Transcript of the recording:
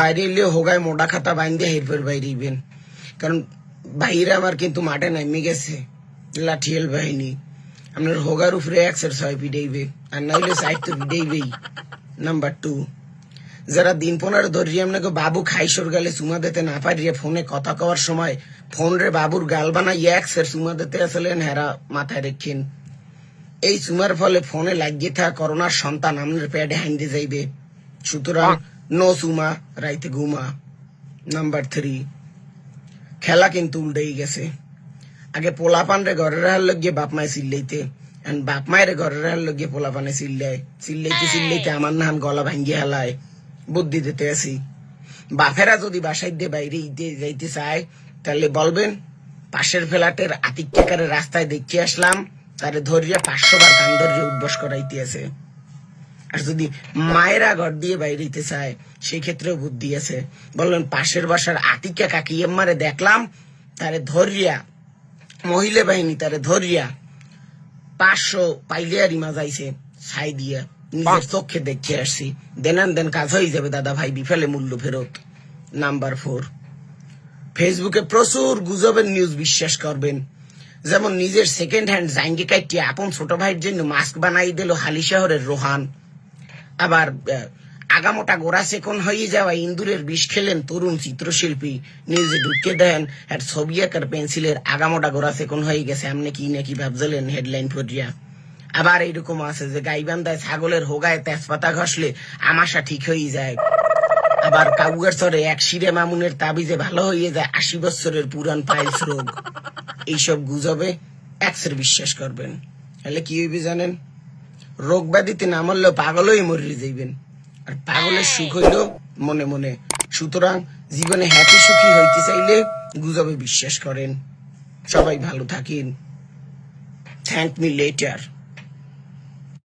বাইরে এলে হোগায় মোটা খাতা বাইন দিয়ে হেরফের বাইরে ইবেন কারণ বাইরে আমার কিন্তু মাঠে নামে গেছে লাঠিয়াল বাহিনী আপনার হোগার উপরে একশোর ছয় পিডেইবে আর না হইলে সাইড তো নাম্বার টু যারা দিন পনেরো ধরি আপনাকে বাবু খাইসর গালে চুমা দিতে না পারিয়ে ফোনে কথা কওয়ার সময় ফোন রে বাবুর গাল বানাই একসের চুমা দিতে আসলেন হেরা মাথায় রেখেন এই চুমার ফলে ফোনে লাগিয়ে থাকা করোনার সন্তান আপনার প্যাডে হ্যান্ডে যাইবে সুতরাং নসুমা রাইতে ঘুমা নাম্বার থ্রি খেলা কিন্তু উল্টেই গেছে আগে রে ঘরে রাহার গিয়ে বাপ মায় সিল্লাইতে বাপ মায়ের ঘরে রাহার লাগিয়ে পোলাপানে সিল্লাই সিল্লাইতে সিল্লাইতে আমার নাহান গলা ভাঙ্গি হেলায় বুদ্ধি দিতে আসি বাপেরা যদি বাসায় দিয়ে বাইরে যাইতে চায় তাহলে বলবেন পাশের ফ্ল্যাটের আতিক্যাকারে রাস্তায় দেখিয়ে আসলাম তারে ধরিয়া পাঁচশো বার কান্দর্য ধরিয়ে উদ্বাস করাইতে আছে আর যদি মায়েরা ঘর দিয়ে বাইরেতে চায় ক্ষেত্রেও বুদ্ধি আছে বললেন পাশের বাসার আতিকা কাকি এম্মারে দেখলাম তারে ধরিয়া মহিলা বাহিনী তারে ধরিয়া পাঁচশো পাইলিয়ারি মাজাইছে ছাই দিয়া নিজের চোখে দেখে আসছি দেনান দেন কাজ হয়ে যাবে দাদা ভাই বিফেলে মূল্য ফেরত নাম্বার ফোর ফেসবুকে প্রচুর গুজবের নিউজ বিশ্বাস করবেন যেমন নিজের সেকেন্ড হ্যান্ড জাইঙ্গি আপন ছোট ভাইয়ের জন্য মাস্ক বানাই দিল হালি শহরের রোহান আবার আগামোটা গোড়া সেখন হয়ে যাওয়া ইন্দুরের বিষ খেলেন তরুণ চিত্রশিল্পী নিজে ঢুকে দেন আর ছবি আঁকার পেন্সিলের আগামোটা গোড়া সেকন হয়ে গেছে এমনি কি নাকি ভাবছিলেন হেডলাইন ফরিয়া আবার এরকম আছে যে গাইবান্ধায় ছাগলের হোগায় তেজপাতা ঘষলে আমাশা ঠিক হয়ে যায় আবার কাউয়ার চরে এক শিরে মামুনের তাবিজে ভালো হয়ে যায় আশি বছরের পুরান পাইলস রোগ এইসব গুজবে একসের বিশ্বাস করবেন তাহলে কি হইবে জানেন রোগ ব্যাধিতে না মরলেও পাগলই মরিয়ে যাইবেন আর পাগলের সুখ হইল মনে মনে সুতরাং জীবনে হ্যাপি সুখী হইতে চাইলে গুজবে বিশ্বাস করেন সবাই ভালো থাকেন থ্যাংক মি লেটার